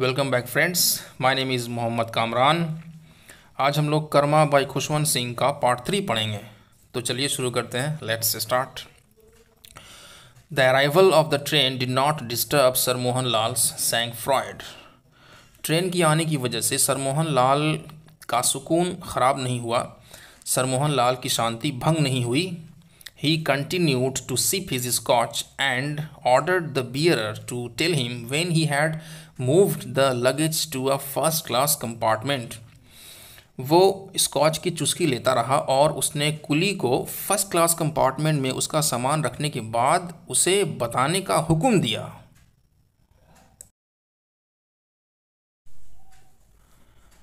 Welcome back friends my name is Mohammad Kamran आज हम लोग कर्मा बाई खुशवंत सिंह का पार्ट थ्री पढ़ेंगे तो चलिए शुरू करते हैं let's start the arrival of the train did not disturb sir Mohan Lal sangfroid train की आने की वजह से सर मोहन लाल का सुकून ख़राब नहीं हुआ सर मोहन लाल की शांति भंग नहीं हुई He continued to sip his scotch and ordered the bearer to tell him when he had moved the luggage to a first class compartment. वो स्कॉच की चुस्की लेता रहा और उसने कुली को फर्स्ट क्लास कंपार्टमेंट में उसका सामान रखने के बाद उसे बताने का हुक्म दिया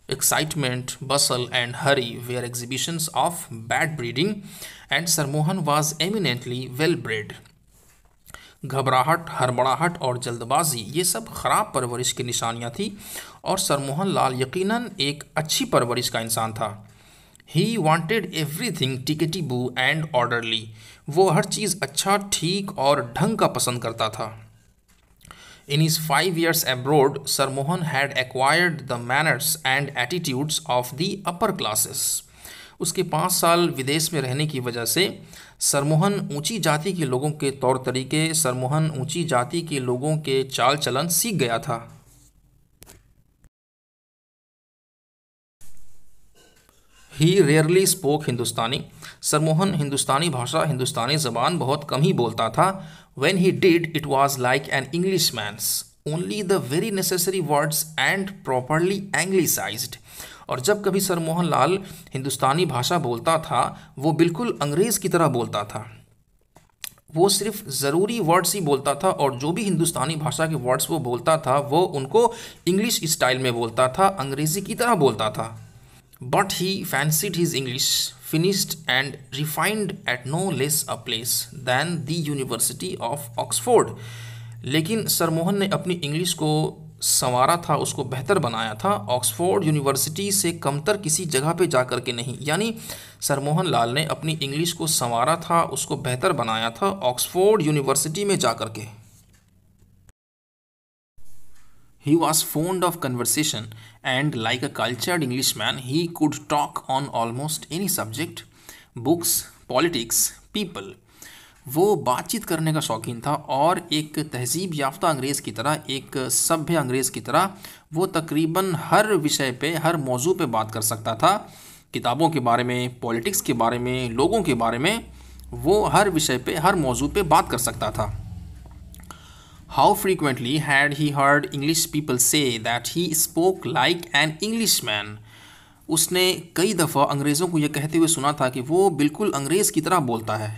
excitement, bustle, and hurry were exhibitions of bad breeding, and Sir Mohan was eminently well bred. घबराहट हड़बड़ाहट और जल्दबाजी ये सब ख़राब परवरिश की निशानियाँ थी और सर मोहन लाल यकीनन एक अच्छी परवरिश का इंसान था ही wanted everything tickety boo and orderly वो हर चीज़ अच्छा ठीक और ढंग का पसंद करता था In his five years abroad, Sir Mohan had acquired the manners and attitudes of the upper classes. उसके पाँच साल विदेश में रहने की वजह से सरमोहन ऊंची जाति के लोगों के तौर तरीके सरमोहन ऊंची जाति के लोगों के चाल चलन सीख गया था ही रेयरली स्पोक हिंदुस्तानी सरमोहन हिंदुस्तानी भाषा हिंदुस्तानी जबान बहुत कम ही बोलता था when he did it was like an Englishman's only the very necessary words and properly anglicise और जब कभी सर मोहन लाल हिंदुस्तानी भाषा बोलता था वो बिल्कुल अंग्रेज़ की तरह बोलता था वो सिर्फ ज़रूरी वर्ड्स ही बोलता था और जो भी हिंदुस्तानी भाषा के वर्ड्स वो बोलता था वो उनको इंग्लिश स्टाइल में बोलता था अंग्रेज़ी की तरह बोलता था But he fancied his English finished and refined at no less a place than the University of Oxford. लेकिन सर मोहन ने अपनी इंग्लिश को संवारा था उसको बेहतर बनाया था ऑक्सफोर्ड यूनिवर्सिटी से कमतर किसी जगह पे जा कर के नहीं यानी सर मोहन लाल ने अपनी इंग्लिश को संवारा था उसको बेहतर बनाया था ऑक्सफोर्ड यूनिवर्सिटी में जा कर के He was fond of conversation and, like a cultured Englishman, he could talk on almost any subject books, politics, people. वो बातचीत करने का शौकीन था और एक तहजीब याफ्ता अंग्रेज़ की तरह एक सभ्य अंग्रेज़ की तरह वो तकरीबन हर विषय पे हर मौजू पे बात कर सकता था किताबों के बारे में पॉलिटिक्स के बारे में लोगों के बारे में वो हर विषय पे हर मौजू पे बात कर सकता था How frequently had he heard English people say that he spoke like an Englishman? उसने कई दफ़ा अंग्रेज़ों को यह कहते हुए सुना था कि वो बिल्कुल अंग्रेज़ की तरह बोलता है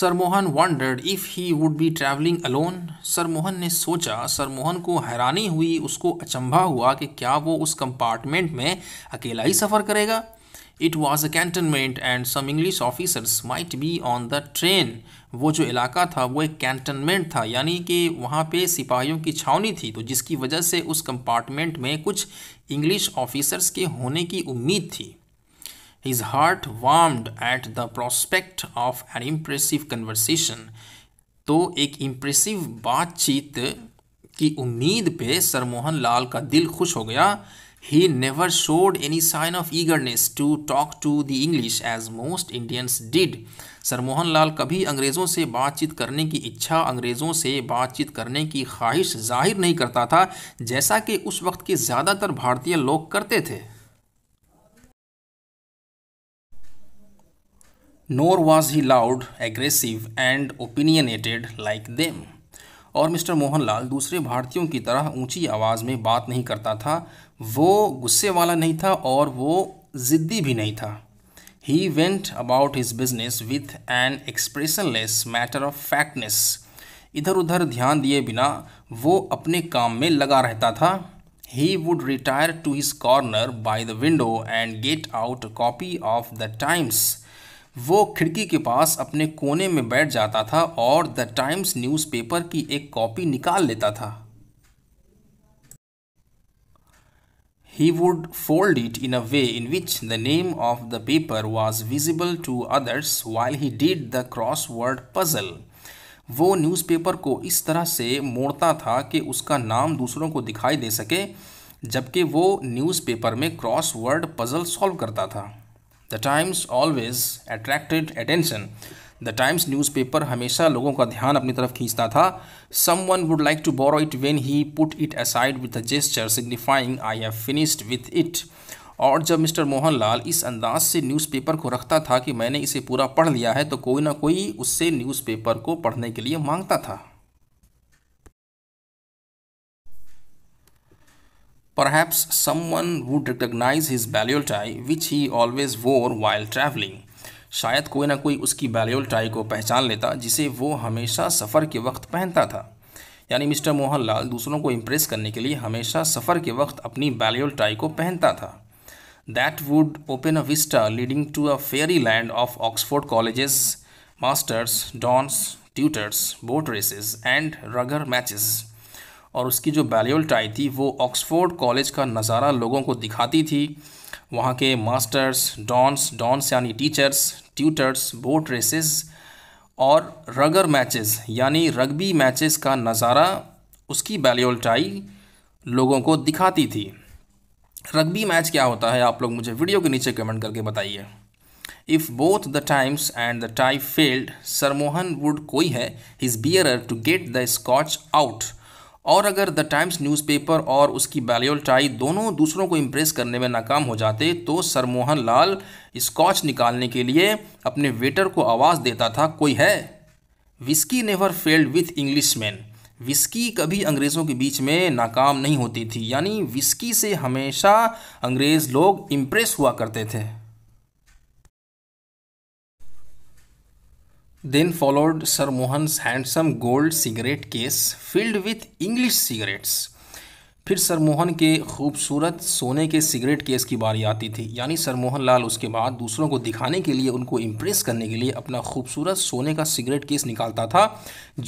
sir Mohan wondered if he would be travelling alone sir Mohan ने सोचा सर मोहन को हैरानी हुई उसको अचंभा हुआ कि क्या वो उस कंपार्टमेंट में अकेला ही सफ़र करेगा it was a cantonment and some English officers might be on the train वो जो इलाका था वो एक कैंटनमेंट था यानी कि वहाँ पे सिपाहियों की छावनी थी तो जिसकी वजह से उस कंपार्टमेंट में कुछ इंग्लिश ऑफिसर्स के होने की उम्मीद थी his heart warmed at the prospect of an impressive conversation तो एक इम्प्रेसिव बातचीत की उम्मीद पे सरमोहन लाल का दिल खुश हो गया He never showed any sign of eagerness to talk to the English as most Indians did. Sir Mohan Lal कभी अंग्रेज़ों से बातचीत करने की इच्छा अंग्रेज़ों से बातचीत करने की ख्वाहिश जाहिर नहीं करता था जैसा कि उस वक्त के ज़्यादातर भारतीय लोग करते थे nor was he loud, aggressive, and opinionated like them. और मिस्टर मोहनलाल दूसरे भारतीयों की तरह ऊंची आवाज़ में बात नहीं करता था वो गुस्से वाला नहीं था और वो ज़िद्दी भी नहीं था he went about his business with an expressionless matter of factness इधर उधर ध्यान दिए बिना वो अपने काम में लगा रहता था he would retire to his corner by the window and get out a copy of the times वो खिड़की के पास अपने कोने में बैठ जाता था और द टाइम्स न्यूज़पेपर की एक कॉपी निकाल लेता था He would fold it in a way in which the name of the paper was visible to others while he did the crossword puzzle. वो न्यूज़पेपर को इस तरह से मोड़ता था कि उसका नाम दूसरों को दिखाई दे सके जबकि वो न्यूज़पेपर में क्रॉसवर्ड पज़ल सॉल्व करता था the Times always attracted attention the Times paper हमेशा लोगों का ध्यान अपनी तरफ खींचता था someone would like to borrow it when he put it aside with a gesture signifying I have finished with it और जब मिस्टर मोहनलाल इस अंदाज से न्यूज़पेपर को रखता था कि मैंने इसे पूरा पढ़ लिया है तो कोई ना कोई उससे न्यूज़पेपर को पढ़ने के लिए मांगता था Perhaps someone would recognize his balliol tie which he always wore while traveling. शायद कोई ना कोई उसकी बैलियोल टाई को पहचान लेता जिसे वो हमेशा सफ़र के वक्त पहनता था यानी मिस्टर मोहनलाल दूसरों को इम्प्रेस करने के लिए हमेशा सफ़र के वक्त अपनी बैलियोल टाई को पहनता था that would open a vista leading to a fairyland of Oxford colleges masters dons tutors boat races and rugger matches और उसकी जो बैल्यूल टाई थी वो ऑक्सफोर्ड कॉलेज का नज़ारा लोगों को दिखाती थी वहाँ के मास्टर्स डॉन्स डॉन्स यानी टीचर्स ट्यूटर्स बोट रेसेस और रगर मैचेस यानी रग्बी मैचेस का नज़ारा उसकी बैल्यूल टाई लोगों को दिखाती थी रग्बी मैच क्या होता है आप लोग मुझे वीडियो के नीचे कमेंट करके बताइए If both the times and the tie failed, Sir Mohan would है hai his bearer to get the scotch out और अगर द टाइम्स न्यूज़पेपर और उसकी टाई दोनों दूसरों को इम्प्रेस करने में नाकाम हो जाते तो सरमोहन लाल स्कॉच निकालने के लिए अपने वेटर को आवाज़ देता था कोई है whisky never failed with Englishman whisky कभी अंग्रेज़ों के बीच में नाकाम नहीं होती थी यानी विस्की से हमेशा अंग्रेज़ लोग इम्प्रेस हुआ करते थे Then followed Sir Mohan's handsome gold cigarette case filled with English cigarettes. फिर सर मोहन के खूबसूरत सोने के सिगरेट केस की बारी आती थी यानी सर मोहन लाल उसके बाद दूसरों को दिखाने के लिए उनको इम्प्रेस करने के लिए अपना खूबसूरत सोने का सिगरेट केस निकालता था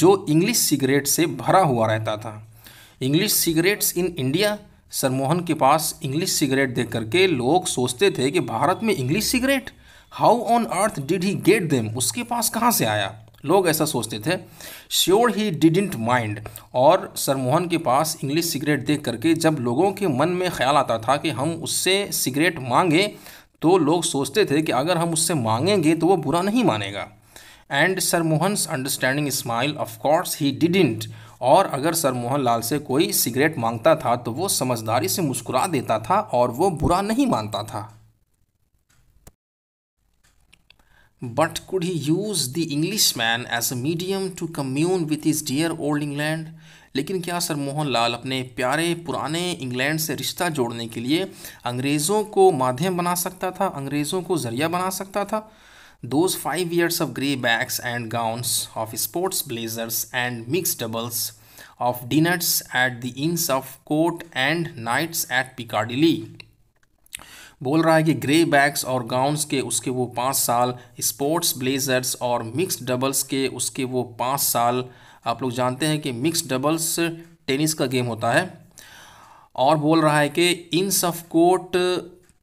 जो इंग्लिश सिगरेट से भरा हुआ रहता था English cigarettes in India sir Mohan के पास इंग्लिश सिगरेट देख करके लोग सोचते थे कि भारत में English cigarette how on earth did he get them उसके पास कहाँ से आया लोग ऐसा सोचते थे श्योर ही डिडेंट माइंड और सरमोहन के पास इंग्लिश सिगरेट देख करके जब लोगों के मन में ख्याल आता था कि हम उससे सिगरेट मांगे तो लोग सोचते थे कि अगर हम उससे मांगेंगे तो वो बुरा नहीं मानेगा and sir Mohan's understanding smile of course he didn't और अगर सर मोहन लाल से कोई सिगरेट मांगता था तो वो समझदारी से मुस्कुरा देता था और वो बुरा नहीं मानता था But could use the Englishman as a medium to commune with his dear old England? लेकिन क्या सर मोहन लाल अपने प्यारे पुराने इंग्लैंड से रिश्ता जोड़ने के लिए अंग्रेज़ों को माध्यम बना सकता था अंग्रेज़ों को जरिया बना सकता था those five years of grey bags and gowns of sports blazers and mix doubles of dinners at the Inns of Court and nights at Piccadilly बोल रहा है कि ग्रे बैग्स और गाउन्स के उसके वो पाँच साल स्पोर्ट्स ब्लेजर्स और मिक्स डबल्स के उसके वो पाँच साल आप लोग जानते हैं कि मिक्स डबल्स टेनिस का गेम होता है और बोल रहा है कि इन सफ कोर्ट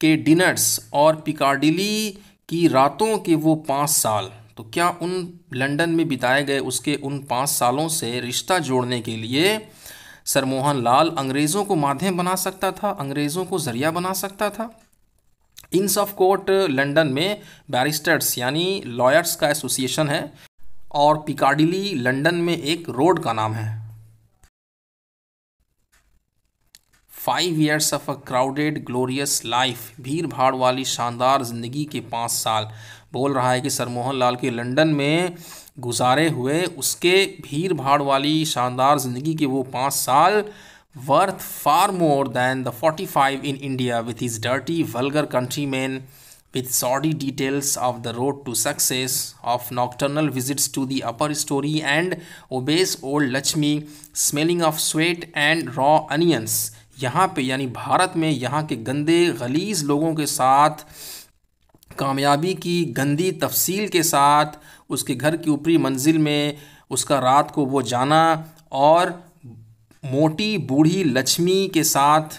के डिनर्स और पिकाडिली की रातों के वो पाँच साल तो क्या उन लंदन में बिताए गए उसके उन पाँच सालों से रिश्ता जोड़ने के लिए सर मोहन लाल अंग्रेज़ों को माध्यम बना सकता था अंग्रेज़ों को जरिया बना सकता था इंस ऑफ कोर्ट लंडन में बैरिस्टर्स यानी लॉयर्स का एसोसिएशन है और पिकाडिली लंडन में एक रोड का नाम है five years of a crowded glorious life भीड़ भाड़ वाली शानदार ज़िंदगी के पाँच साल बोल रहा है कि सर मोहन लाल के लंदन में गुजारे हुए उसके भीड़ भाड़ वाली शानदार ज़िंदगी के वो पाँच साल worth far more than the 45 in India with his dirty, vulgar countrymen, with sordid details of the road to success, of nocturnal visits to the upper story and obese old Lakshmi, smelling of sweat and raw onions. यहाँ पे यानी भारत में यहाँ के गंदे गलीज लोगों के साथ कामयाबी की गंदी तफसील के साथ उसके घर की ऊपरी मंजिल में उसका रात को वो जाना और मोटी बूढ़ी लक्ष्मी के साथ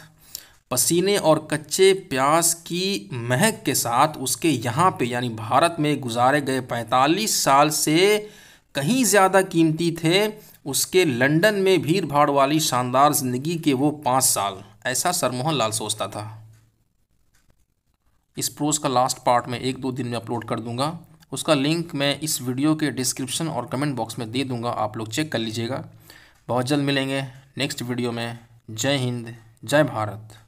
पसीने और कच्चे प्यास की महक के साथ उसके यहाँ पे यानी भारत में गुजारे गए 45 साल से कहीं ज़्यादा कीमती थे उसके लंदन में भीड़ भाड़ वाली शानदार ज़िंदगी के वो पाँच साल ऐसा सरमोहन लाल सोचता था इस प्रोज का लास्ट पार्ट में एक दो दिन में अपलोड कर दूंगा उसका लिंक मैं इस वीडियो के डिस्क्रिप्शन और कमेंट बॉक्स में दे दूंगा आप लोग चेक कर लीजिएगा बहुत जल्द मिलेंगे नेक्स्ट वीडियो में जय हिंद जय भारत